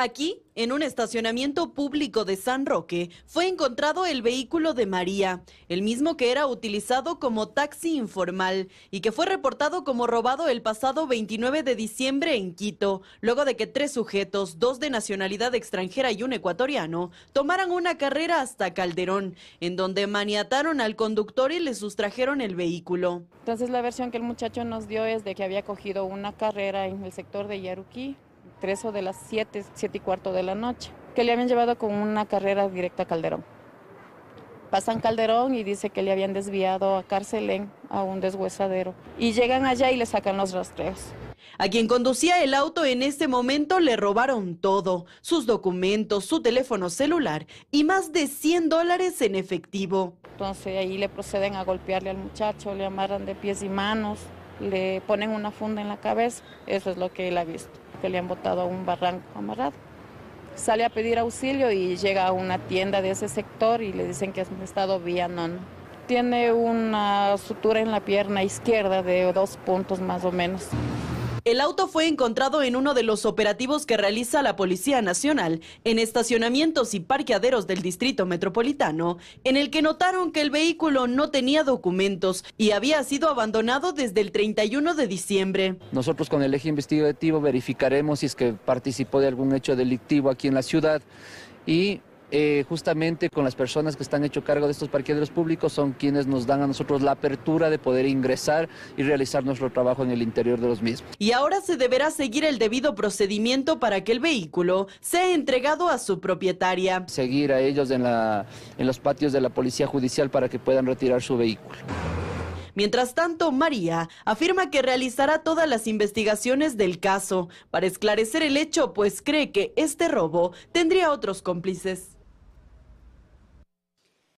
Aquí, en un estacionamiento público de San Roque, fue encontrado el vehículo de María, el mismo que era utilizado como taxi informal y que fue reportado como robado el pasado 29 de diciembre en Quito, luego de que tres sujetos, dos de nacionalidad extranjera y un ecuatoriano, tomaran una carrera hasta Calderón, en donde maniataron al conductor y le sustrajeron el vehículo. Entonces la versión que el muchacho nos dio es de que había cogido una carrera en el sector de Yaruquí tres o de las siete, siete y cuarto de la noche, que le habían llevado con una carrera directa a Calderón. Pasan Calderón y dice que le habían desviado a Carcelén, a un deshuesadero. Y llegan allá y le sacan los rastreos. A quien conducía el auto en este momento le robaron todo, sus documentos, su teléfono celular y más de 100 dólares en efectivo. Entonces ahí le proceden a golpearle al muchacho, le amarran de pies y manos, le ponen una funda en la cabeza, eso es lo que él ha visto que le han botado a un barranco amarrado. Sale a pedir auxilio y llega a una tienda de ese sector y le dicen que ha estado vía no. Tiene una sutura en la pierna izquierda de dos puntos más o menos. El auto fue encontrado en uno de los operativos que realiza la Policía Nacional en estacionamientos y parqueaderos del Distrito Metropolitano, en el que notaron que el vehículo no tenía documentos y había sido abandonado desde el 31 de diciembre. Nosotros con el eje investigativo verificaremos si es que participó de algún hecho delictivo aquí en la ciudad y eh, justamente con las personas que están hecho cargo de estos parqueaderos públicos son quienes nos dan a nosotros la apertura de poder ingresar y realizar nuestro trabajo en el interior de los mismos. Y ahora se deberá seguir el debido procedimiento para que el vehículo sea entregado a su propietaria. Seguir a ellos la, en los patios de la Policía Judicial para que puedan retirar su vehículo. Mientras tanto, María afirma que realizará todas las investigaciones del caso para esclarecer el hecho, pues cree que este robo tendría otros cómplices.